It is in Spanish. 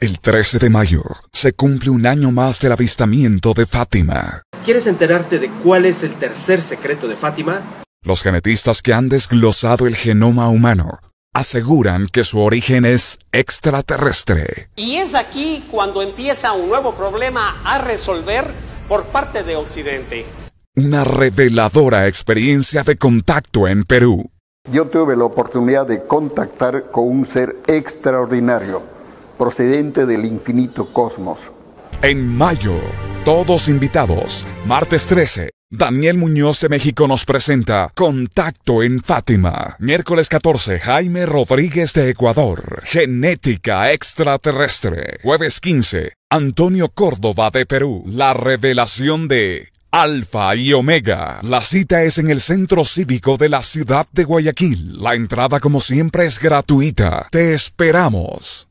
El 13 de mayo se cumple un año más del avistamiento de Fátima. ¿Quieres enterarte de cuál es el tercer secreto de Fátima? Los genetistas que han desglosado el genoma humano aseguran que su origen es extraterrestre. Y es aquí cuando empieza un nuevo problema a resolver por parte de Occidente. Una reveladora experiencia de contacto en Perú. Yo tuve la oportunidad de contactar con un ser extraordinario procedente del infinito cosmos. En mayo, todos invitados, martes 13. Daniel Muñoz de México nos presenta Contacto en Fátima. Miércoles 14, Jaime Rodríguez de Ecuador. Genética extraterrestre. Jueves 15, Antonio Córdoba de Perú. La revelación de Alfa y Omega. La cita es en el Centro Cívico de la ciudad de Guayaquil. La entrada como siempre es gratuita. Te esperamos.